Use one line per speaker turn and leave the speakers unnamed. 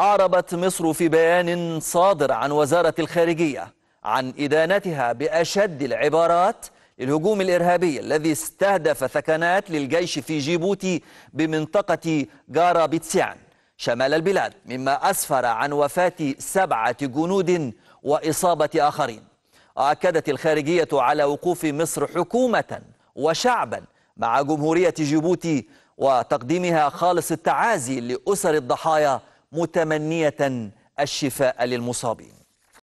أعربت مصر في بيان صادر عن وزارة الخارجية عن إدانتها بأشد العبارات للهجوم الإرهابي الذي استهدف ثكنات للجيش في جيبوتي بمنطقة جارا جارابيتسيان شمال البلاد مما أسفر عن وفاة سبعة جنود وإصابة آخرين أكدت الخارجية على وقوف مصر حكومة وشعبا مع جمهورية جيبوتي وتقديمها خالص التعازي لأسر الضحايا متمنية الشفاء للمصابين